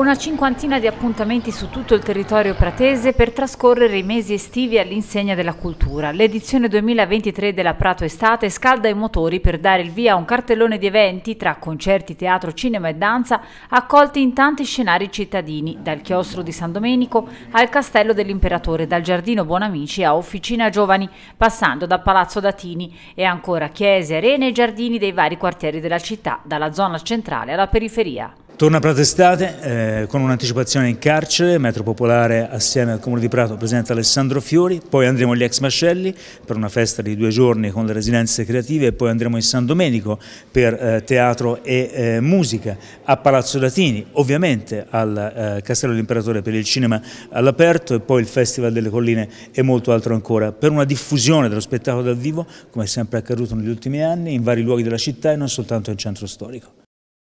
una cinquantina di appuntamenti su tutto il territorio pratese per trascorrere i mesi estivi all'insegna della cultura. L'edizione 2023 della Prato Estate scalda i motori per dare il via a un cartellone di eventi tra concerti, teatro, cinema e danza accolti in tanti scenari cittadini, dal chiostro di San Domenico al castello dell'imperatore, dal giardino Buonamici a Officina Giovani, passando da Palazzo Datini e ancora chiese, arene e giardini dei vari quartieri della città, dalla zona centrale alla periferia. Torna Prato Estate, eh eh, con un'anticipazione in carcere, Metro Popolare assieme al Comune di Prato presenta Alessandro Fiori, poi andremo agli ex Mascelli per una festa di due giorni con le residenze creative e poi andremo in San Domenico per eh, teatro e eh, musica, a Palazzo Latini, ovviamente al eh, Castello dell'Imperatore per il cinema all'aperto e poi il Festival delle Colline e molto altro ancora, per una diffusione dello spettacolo dal vivo come è sempre accaduto negli ultimi anni in vari luoghi della città e non soltanto in centro storico.